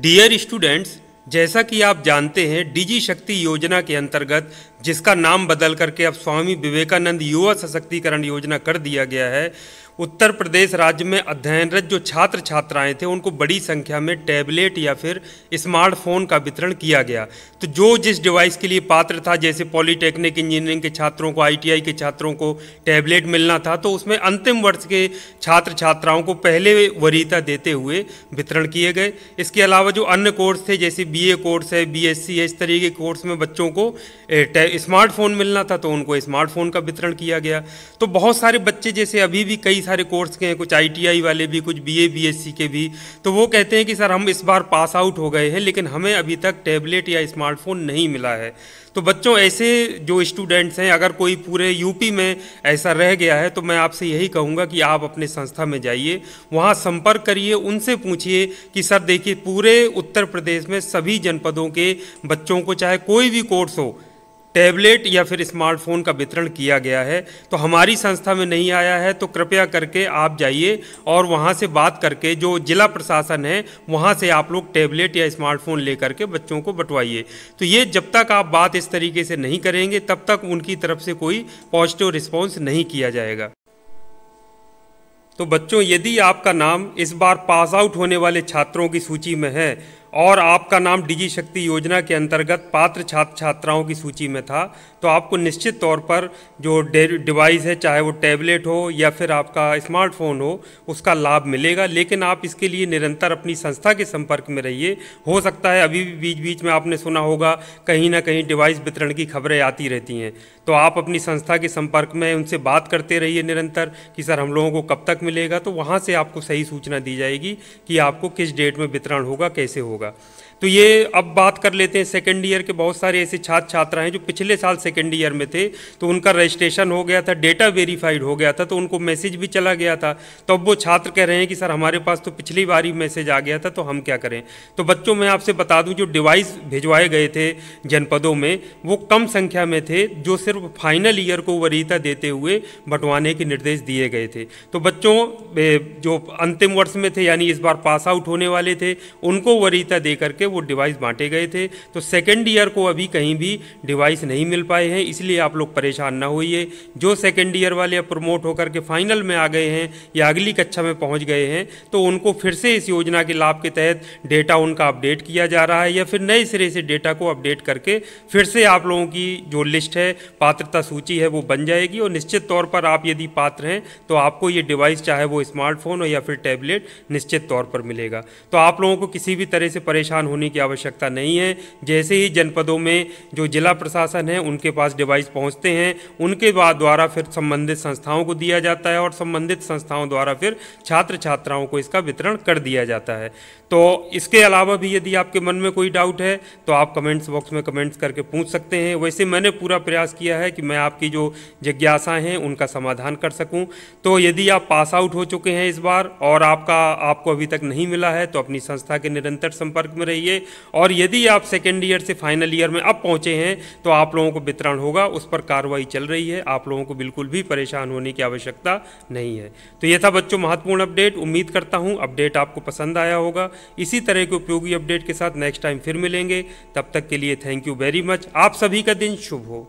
dear students जैसा कि आप जानते हैं डिजी शक्ति योजना के अंतर्गत जिसका नाम बदल करके अब स्वामी विवेकानंद युवा सशक्तिकरण योजना कर दिया गया है उत्तर प्रदेश राज्य में अध्ययनरत जो छात्र छात्राएं थे उनको बड़ी संख्या में टैबलेट या फिर स्मार्टफोन का वितरण किया गया तो जो जिस डिवाइस के लिए पात्र था जैसे पॉलीटेक्निक इंजीनियरिंग के छात्रों को आईटीआई के छात्रों को टैबलेट मिलना था तो उसमें अंतिम वर्ष के छात्र छात्राओं को पहले वरीयता देते हुए वितरण किए गए इसके अलावा जो अन्य कोर्स थे जैसे बी कोर्स है बी है इस तरीके के कोर्स में बच्चों को स्मार्टफोन मिलना था तो उनको स्मार्टफोन का वितरण किया गया तो बहुत सारे बच्चे जैसे अभी भी कई सारे कोर्स के हैं कुछ आईटीआई वाले भी कुछ बीए बीएससी के भी तो वो कहते हैं कि सर हम इस बार पास आउट हो गए हैं लेकिन हमें अभी तक टैबलेट या स्मार्टफोन नहीं मिला है तो बच्चों ऐसे जो स्टूडेंट्स हैं अगर कोई पूरे यूपी में ऐसा रह गया है तो मैं आपसे यही कहूँगा कि आप अपने संस्था में जाइए वहाँ संपर्क करिए उनसे पूछिए कि सर देखिए पूरे उत्तर प्रदेश में सभी जनपदों के बच्चों को चाहे कोई भी कोर्स हो टैबलेट या फिर स्मार्टफोन का वितरण किया गया है तो हमारी संस्था में नहीं आया है तो कृपया करके आप जाइए और वहाँ से बात करके जो जिला प्रशासन है वहाँ से आप लोग टैबलेट या स्मार्टफोन लेकर के बच्चों को बंटवाइए तो ये जब तक आप बात इस तरीके से नहीं करेंगे तब तक उनकी तरफ से कोई पॉजिटिव रिस्पॉन्स नहीं किया जाएगा तो बच्चों यदि आपका नाम इस बार पास आउट होने वाले छात्रों की सूची में है और आपका नाम डिजी शक्ति योजना के अंतर्गत पात्र छात्र छात्राओं की सूची में था तो आपको निश्चित तौर पर जो डिवाइस है चाहे वो टैबलेट हो या फिर आपका स्मार्टफोन हो उसका लाभ मिलेगा लेकिन आप इसके लिए निरंतर अपनी संस्था के संपर्क में रहिए हो सकता है अभी भी बीच बीच में आपने सुना होगा कहीं ना कहीं डिवाइस वितरण की खबरें आती रहती हैं तो आप अपनी संस्था के संपर्क में उनसे बात करते रहिए निरंतर कि सर हम लोगों को कब तक मिलेगा तो वहाँ से आपको सही सूचना दी जाएगी कि आपको किस डेट में वितरण होगा कैसे होगा होगा तो ये अब बात कर लेते हैं सेकेंड ईयर के बहुत सारे ऐसे छात्र छात्रा हैं जो पिछले साल सेकेंड ईयर में थे तो उनका रजिस्ट्रेशन हो गया था डेटा वेरीफाइड हो गया था तो उनको मैसेज भी चला गया था तो अब वो छात्र कह रहे हैं कि सर हमारे पास तो पिछली बार ही मैसेज आ गया था तो हम क्या करें तो बच्चों मैं आपसे बता दूँ जो डिवाइस भिजवाए गए थे जनपदों में वो कम संख्या में थे जो सिर्फ फाइनल ईयर को वरीयता देते हुए बंटवाने के निर्देश दिए गए थे तो बच्चों जो अंतिम वर्ष में थे यानी इस बार पास आउट होने वाले थे उनको वरीता प्राथमिकता दे करके वो डिवाइस बांटे गए थे तो सेकेंड ईयर को अभी कहीं भी डिवाइस नहीं मिल पाए हैं इसलिए आप लोग परेशान ना होइए जो सेकेंड ईयर वाले अब प्रमोट होकर के फाइनल में आ गए हैं या अगली कक्षा में पहुँच गए हैं तो उनको फिर से इस योजना के लाभ के तहत डेटा उनका अपडेट किया जा रहा है या फिर नए सिरे से डेटा को अपडेट करके फिर से आप लोगों की जो लिस्ट है पात्रता सूची है वो बन जाएगी और निश्चित तौर पर आप यदि पात्र हैं तो आपको ये डिवाइस चाहे वो स्मार्टफोन हो या फिर टैबलेट निश्चित तौर पर मिलेगा तो आप लोगों को किसी भी तरह से परेशान होने की आवश्यकता नहीं है जैसे ही जनपदों में जो जिला प्रशासन है उनके पास डिवाइस पहुंचते हैं उनके द्वारा फिर संबंधित संस्थाओं को दिया जाता है और संबंधित संस्थाओं द्वारा फिर छात्र छात्राओं को इसका वितरण कर दिया जाता है तो इसके अलावा भी यदि आपके मन में कोई डाउट है तो आप कमेंट्स बॉक्स में कमेंट्स करके पूछ सकते हैं वैसे मैंने पूरा प्रयास किया है कि मैं आपकी जो जिज्ञासाएँ हैं उनका समाधान कर सकूँ तो यदि आप पास आउट हो चुके हैं इस बार और आपका आपको अभी तक नहीं मिला है तो अपनी संस्था के निरंतर संपर्क में रहिए और यदि आप सेकेंड ईयर से फाइनल ईयर में अब पहुँचे हैं तो आप लोगों को वितरण होगा उस पर कार्रवाई चल रही है आप लोगों को बिल्कुल भी परेशान होने की आवश्यकता नहीं है तो यह था बच्चों महत्वपूर्ण अपडेट उम्मीद करता हूँ अपडेट आपको पसंद आया होगा इसी तरह के उपयोगी अपडेट के साथ नेक्स्ट टाइम फिर मिलेंगे तब तक के लिए थैंक यू वेरी मच आप सभी का दिन शुभ हो